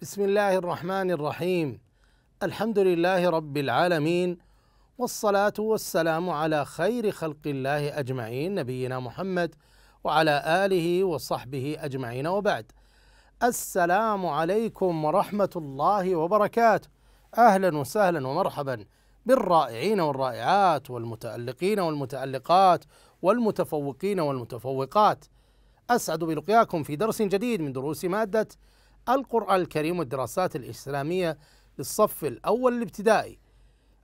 بسم الله الرحمن الرحيم الحمد لله رب العالمين والصلاه والسلام على خير خلق الله اجمعين نبينا محمد وعلى اله وصحبه اجمعين وبعد السلام عليكم ورحمه الله وبركاته اهلا وسهلا ومرحبا بالرائعين والرائعات والمتالقين والمتالقات والمتفوقين والمتفوقات اسعد بلقياكم في درس جديد من دروس ماده القرآن الكريم والدراسات الإسلامية للصف الأول الابتدائي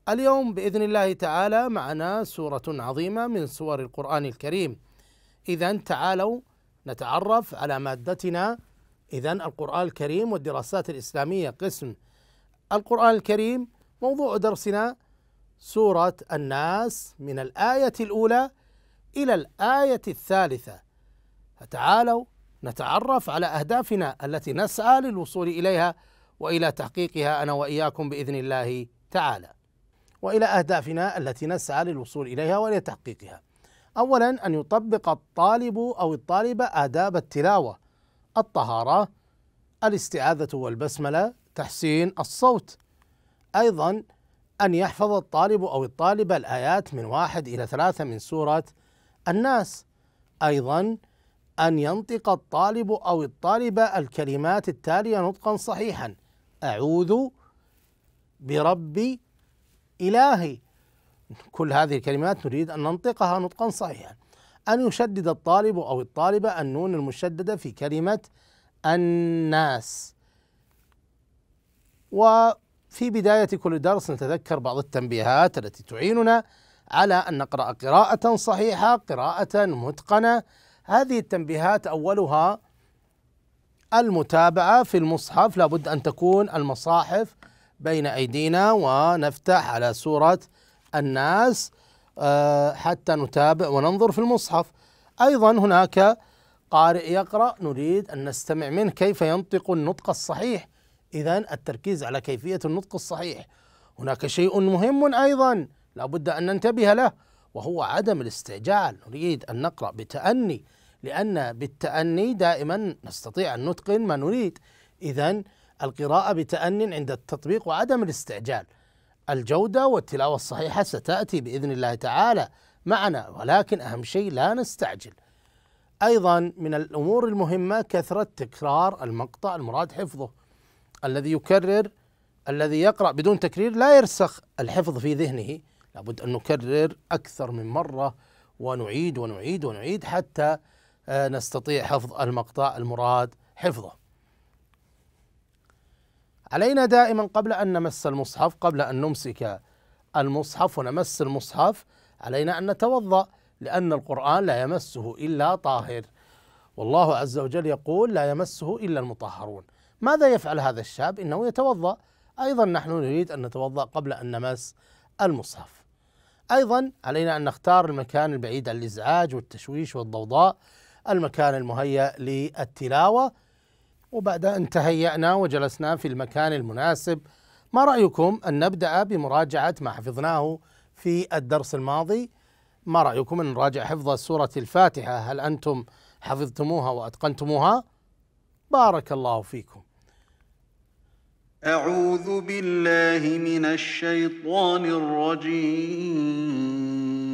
اليوم بإذن الله تعالى معنا سورة عظيمة من سور القرآن الكريم إذا تعالوا نتعرف على مادتنا إذا القرآن الكريم والدراسات الإسلامية قسم القرآن الكريم موضوع درسنا سورة الناس من الآية الأولى إلى الآية الثالثة فتعالوا نتعرف على أهدافنا التي نسعى للوصول إليها وإلى تحقيقها أنا وإياكم بإذن الله تعالى وإلى أهدافنا التي نسعى للوصول إليها وإلى تحقيقها أولا أن يطبق الطالب أو الطالبة آداب التلاوة الطهارة الاستعاذة والبسملة تحسين الصوت أيضا أن يحفظ الطالب أو الطالبة الآيات من واحد إلى ثلاثة من سورة الناس أيضا أن ينطق الطالب أو الطالبة الكلمات التالية نطقا صحيحا أعوذ برب إلهي كل هذه الكلمات نريد أن ننطقها نطقا صحيحا أن يشدد الطالب أو الطالبة النون المشددة في كلمة الناس وفي بداية كل درس نتذكر بعض التنبيهات التي تعيننا على أن نقرأ قراءة صحيحة قراءة متقنة هذه التنبيهات أولها المتابعة في المصحف لابد أن تكون المصاحف بين أيدينا ونفتح على سورة الناس آه، حتى نتابع وننظر في المصحف أيضا هناك قارئ يقرأ نريد أن نستمع منه كيف ينطق النطق الصحيح إذا التركيز على كيفية النطق الصحيح هناك شيء مهم أيضا لابد أن ننتبه له وهو عدم الاستعجال نريد أن نقرأ بتأني لأن بالتأني دائما نستطيع أن نتقن ما نريد إذا القراءة بتأن عند التطبيق وعدم الاستعجال الجودة والتلاوة الصحيحة ستأتي بإذن الله تعالى معنا ولكن أهم شيء لا نستعجل أيضا من الأمور المهمة كثرة تكرار المقطع المراد حفظه الذي يكرر الذي يقرأ بدون تكرير لا يرسخ الحفظ في ذهنه لابد أن نكرر أكثر من مرة ونعيد ونعيد ونعيد حتى آه، نستطيع حفظ المقطع المراد حفظه علينا دائما قبل أن نمس المصحف قبل أن نمسك المصحف ونمس المصحف علينا أن نتوضأ لأن القرآن لا يمسه إلا طاهر والله عز وجل يقول لا يمسه إلا المطهرون ماذا يفعل هذا الشاب إنه يتوضأ أيضا نحن نريد أن نتوضأ قبل أن نمس المصحف أيضا علينا أن نختار المكان البعيد عن الإزعاج والتشويش والضوضاء المكان المهيأ للتلاوة وبعد أن تهيأنا وجلسنا في المكان المناسب ما رأيكم أن نبدأ بمراجعة ما حفظناه في الدرس الماضي ما رأيكم أن نراجع حفظ سورة الفاتحة هل أنتم حفظتموها وأتقنتموها بارك الله فيكم أعوذ بالله من الشيطان الرجيم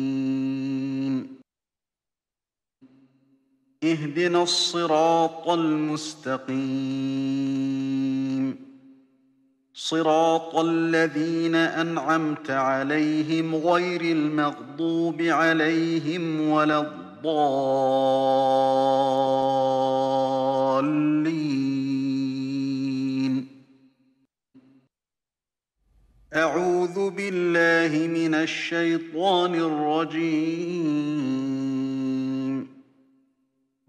اهدنا الصراط المستقيم صراط الذين أنعمت عليهم غير المغضوب عليهم ولا الضالين أعوذ بالله من الشيطان الرجيم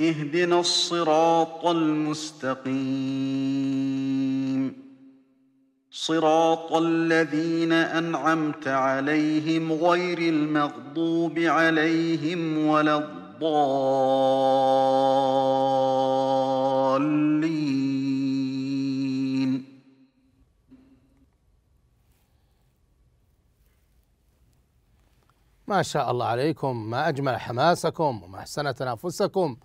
اهدنا الصراط المستقيم صراط الذين أنعمت عليهم غير المغضوب عليهم ولا الضالين ما شاء الله عليكم ما أجمل حماسكم وما أحسن تنافسكم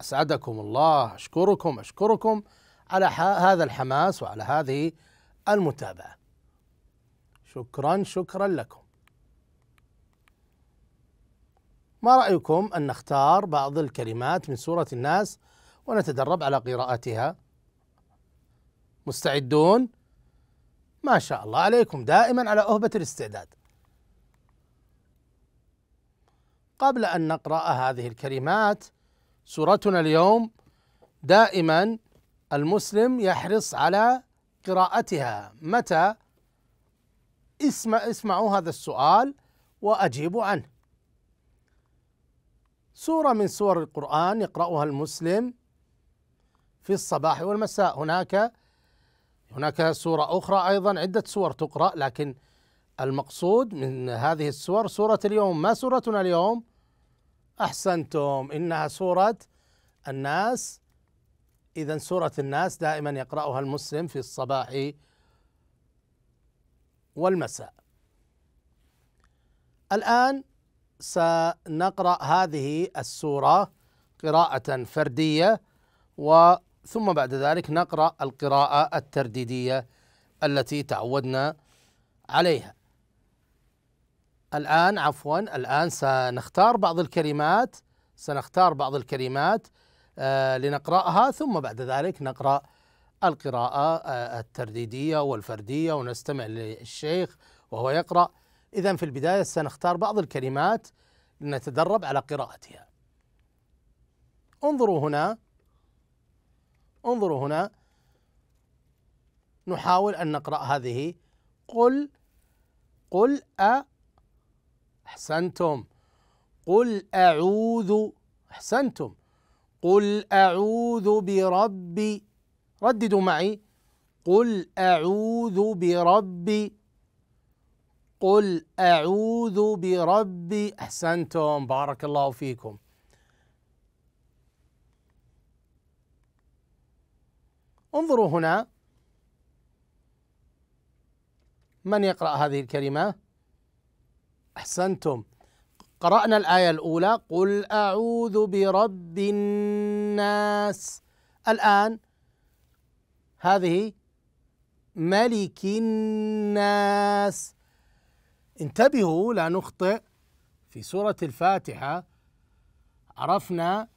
أسعدكم الله أشكركم أشكركم على هذا الحماس وعلى هذه المتابعة شكرا شكرا لكم ما رأيكم أن نختار بعض الكلمات من سورة الناس ونتدرب على قراءتها مستعدون ما شاء الله عليكم دائما على أهبة الاستعداد قبل أن نقرأ هذه الكلمات سورتنا اليوم دائما المسلم يحرص على قراءتها متى اسمع اسمعوا هذا السؤال واجيبوا عنه سوره من سور القران يقراها المسلم في الصباح والمساء هناك هناك سوره اخرى ايضا عده سور تقرا لكن المقصود من هذه السور سوره اليوم ما سورتنا اليوم احسنتم انها سوره الناس اذا سوره الناس دائما يقراها المسلم في الصباح والمساء الان سنقرا هذه السوره قراءه فرديه وثم بعد ذلك نقرا القراءه الترديديه التي تعودنا عليها الآن عفوا الآن سنختار بعض الكلمات سنختار بعض الكلمات آه، لنقرأها ثم بعد ذلك نقرأ القراءة آه، الترديدية والفردية ونستمع للشيخ وهو يقرأ إذا في البداية سنختار بعض الكلمات لنتدرب على قراءتها انظروا هنا انظروا هنا نحاول أن نقرأ هذه قل قل أ احسنتم قل اعوذ احسنتم قل اعوذ برب رددوا معي قل اعوذ برب قل اعوذ برب احسنتم بارك الله فيكم انظروا هنا من يقرا هذه الكلمه أحسنتم قرأنا الآية الأولى قل أعوذ برب الناس الآن هذه ملك الناس انتبهوا لا نخطئ في سورة الفاتحة عرفنا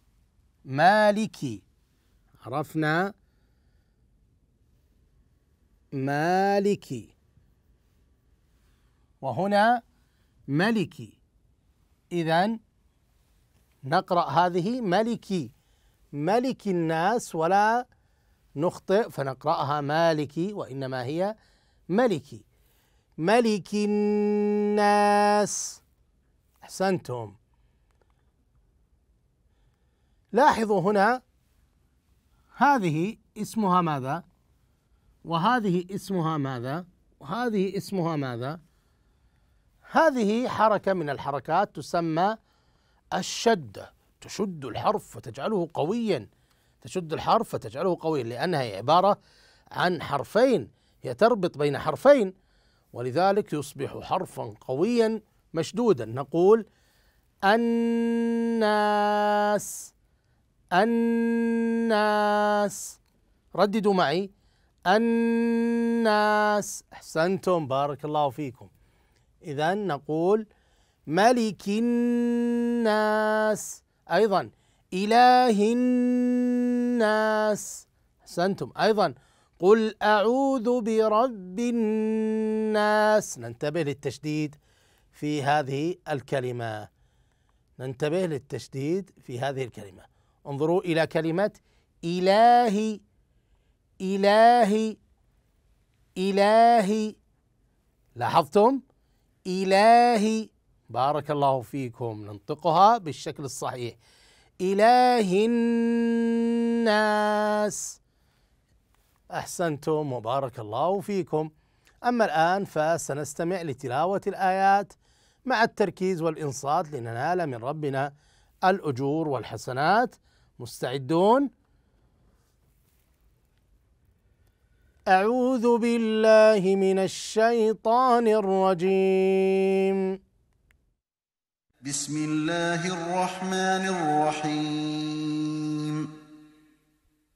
مالكي عرفنا مالكي وهنا ملكي إذا نقرأ هذه ملكي ملك الناس ولا نخطئ فنقرأها مالكي وإنما هي ملكي ملك الناس أحسنتم لاحظوا هنا هذه اسمها ماذا وهذه اسمها ماذا وهذه اسمها ماذا هذه حركة من الحركات تسمى الشدة تشد الحرف وتجعله قويا تشد الحرف وتجعله قويا لأنها هي عبارة عن حرفين هي تربط بين حرفين ولذلك يصبح حرفا قويا مشدودا نقول الناس الناس رددوا معي الناس احسنتم بارك الله فيكم إذا نقول ملك الناس أيضا إله الناس أحسنتم أيضا قل أعوذ برب الناس ننتبه للتشديد في هذه الكلمة ننتبه للتشديد في هذه الكلمة انظروا إلى كلمة إلهي إلهي إلهي لاحظتم إله بارك الله فيكم ننطقها بالشكل الصحيح إله الناس أحسنتم وبارك الله فيكم أما الآن فسنستمع لتلاوة الآيات مع التركيز والإنصات لننال من ربنا الأجور والحسنات مستعدون؟ أعوذ بالله من الشيطان الرجيم بسم الله الرحمن الرحيم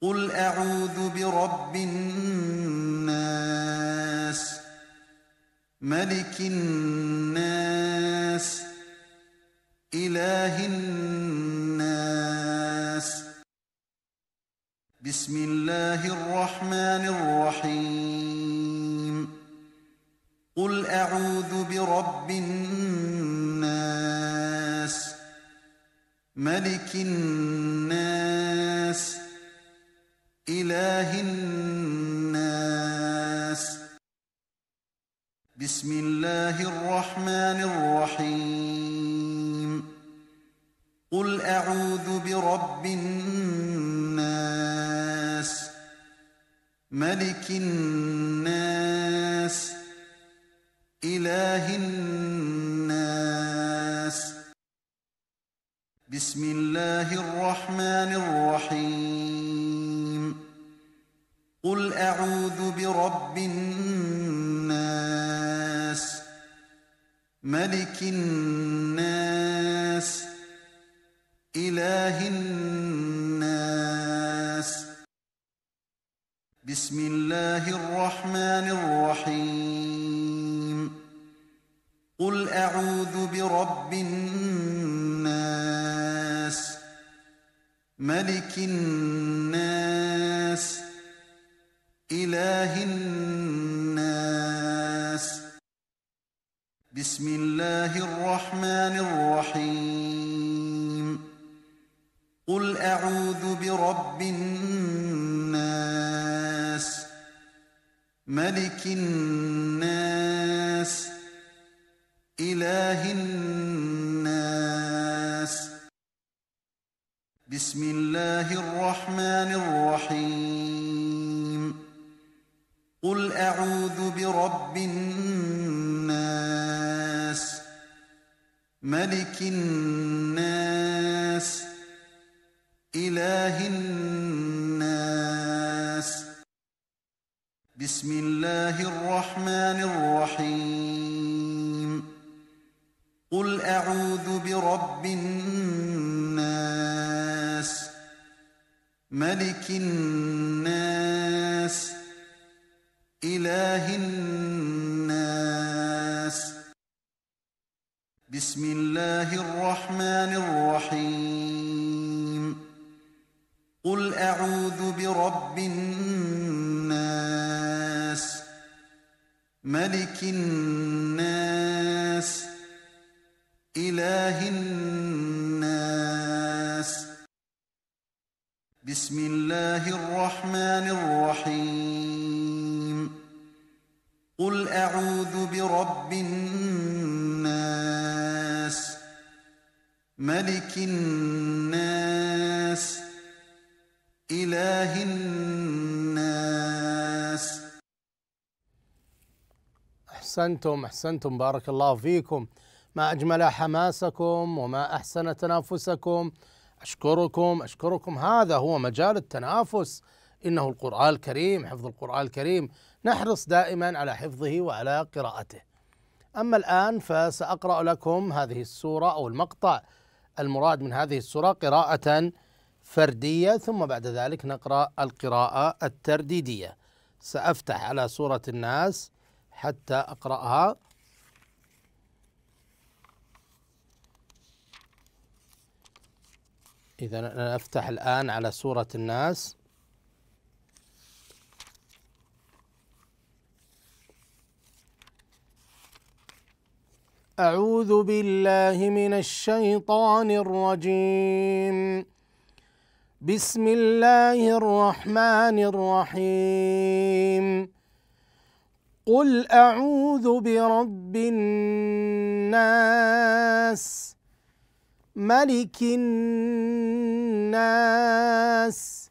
قل أعوذ برب الناس ملك الناس إله الناس بسم الله الرحمن الرحيم قل أعوذ برب الناس ملك الناس إله الناس بسم الله الرحمن الرحيم قل أعوذ برب الناس ملك الناس إله الناس بسم الله الرحمن الرحيم قل أعوذ برب الناس ملك الناس إله الناس بسم الله الرحمن الرحيم قل اعوذ برب الناس ملك الناس اله الناس بسم الله الرحمن الرحيم قل اعوذ برب الناس ملك الناس إله الناس بسم الله الرحمن الرحيم قل أعوذ برب الناس ملك الناس إله الناس بسم الله الرحمن الرحيم قل أعوذ برب الناس ملك الناس إله الناس بسم الله الرحمن الرحيم قل أعوذ برب الناس ملك الناس إله الناس بسم الله الرحمن الرحيم قل أعوذ برب الناس ملك الناس إله الناس أحسنتم أحسنتم بارك الله فيكم ما أجمل حماسكم وما أحسن تنافسكم أشكركم أشكركم هذا هو مجال التنافس إنه القرآن الكريم حفظ القرآن الكريم نحرص دائما على حفظه وعلى قراءته أما الآن فسأقرأ لكم هذه السورة أو المقطع المراد من هذه السورة قراءة فردية ثم بعد ذلك نقرأ القراءة الترديدية سأفتح على سورة الناس حتى أقرأها إذا أنا أفتح الآن على سورة الناس أعوذ بالله من الشيطان الرجيم بسم الله الرحمن الرحيم قل أعوذ برب الناس ملك الناس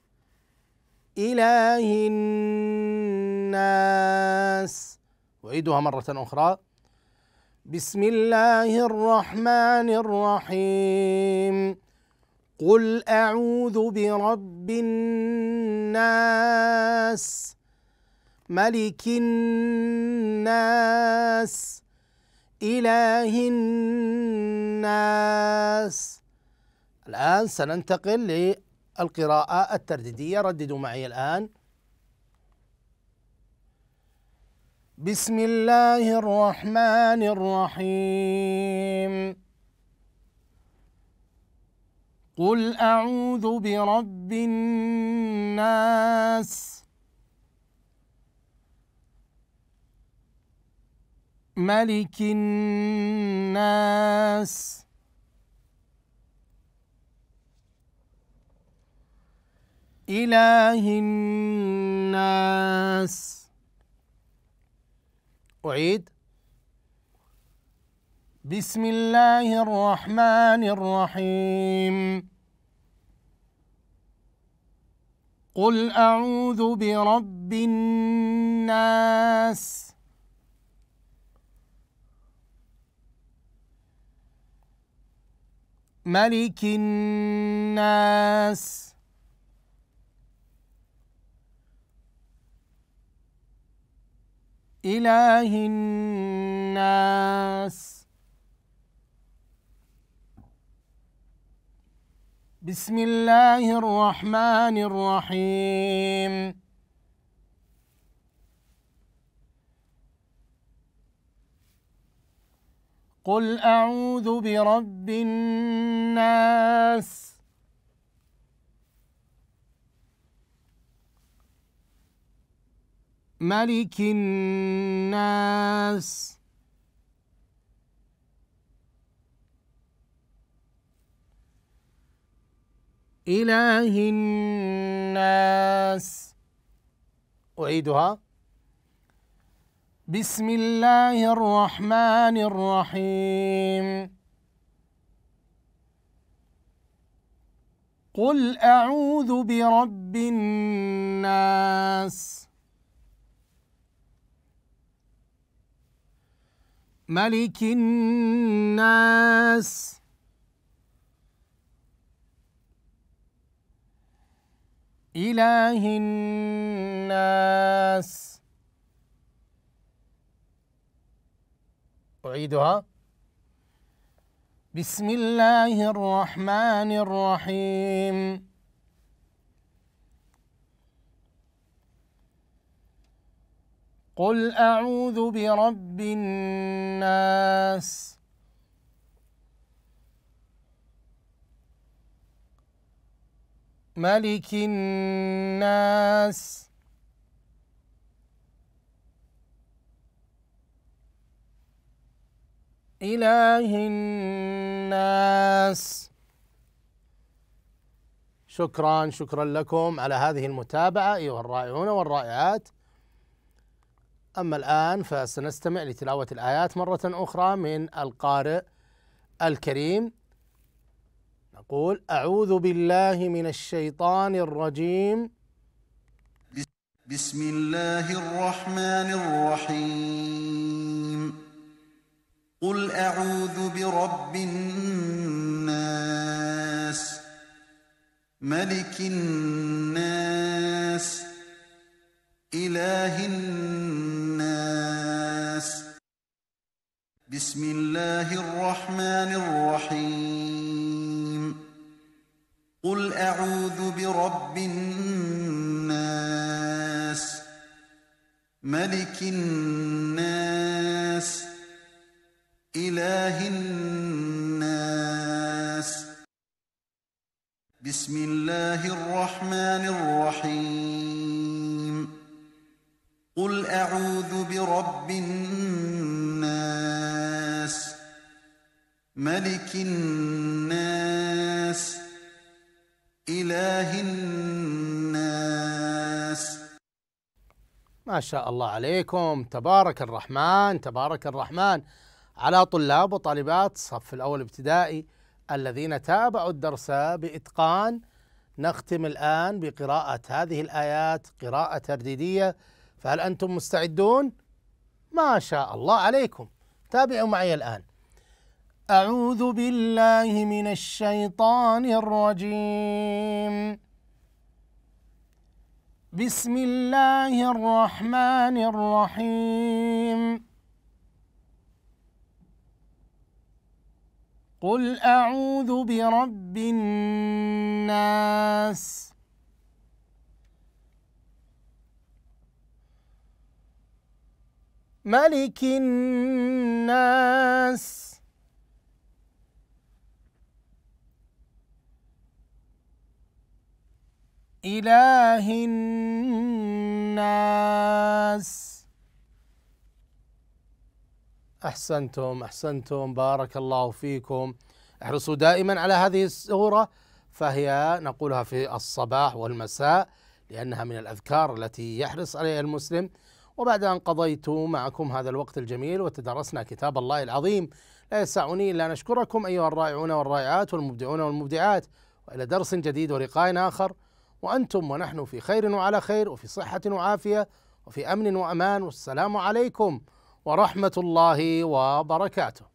إله الناس أعيدها مرة أخرى بسم الله الرحمن الرحيم قل أعوذ برب الناس ملك الناس إله الناس الآن سننتقل للقراءة الترديدية رددوا معي الآن بسم الله الرحمن الرحيم قل أعوذ برب الناس ملك الناس إله الناس أعيد بسم الله الرحمن الرحيم قل أعوذ برب الناس ملك الناس إله الناس بسم الله الرحمن الرحيم قل أعوذ برب الناس ملك الناس إله الناس أعيدها بسم الله الرحمن الرحيم قل أعوذ برب الناس ملك الناس إله الناس أعيدها بسم الله الرحمن الرحيم قل أعوذ برب الناس ملك الناس إله الناس شكرا شكرا لكم على هذه المتابعة أيها الرائعون والرائعات أما الآن فسنستمع لتلاوة الآيات مرة أخرى من القارئ الكريم نقول أعوذ بالله من الشيطان الرجيم بسم الله الرحمن الرحيم قل أعوذ برب الناس ملك الناس إله الناس بسم الله الرحمن الرحيم قل أعوذ برب الناس ملك الناس شاء الله عليكم تبارك الرحمن تبارك الرحمن على طلاب وطالبات صف الأول ابتدائي الذين تابعوا الدرس بإتقان نختم الآن بقراءة هذه الآيات قراءة ترديدية فهل أنتم مستعدون؟ ما شاء الله عليكم تابعوا معي الآن أعوذ بالله من الشيطان الرجيم بسم الله الرحمن الرحيم قل أعوذ برب الناس ملك الناس إله الناس أحسنتم أحسنتم بارك الله فيكم احرصوا دائما على هذه السورة فهي نقولها في الصباح والمساء لأنها من الأذكار التي يحرص عليها المسلم وبعد أن قضيت معكم هذا الوقت الجميل وتدرسنا كتاب الله العظيم لا يسعني إلا أن أشكركم أيها الرائعون والرائعات والمبدعون والمبدعات وإلى درس جديد ولقاء آخر وأنتم ونحن في خير وعلى خير وفي صحة وعافية وفي أمن وأمان والسلام عليكم ورحمة الله وبركاته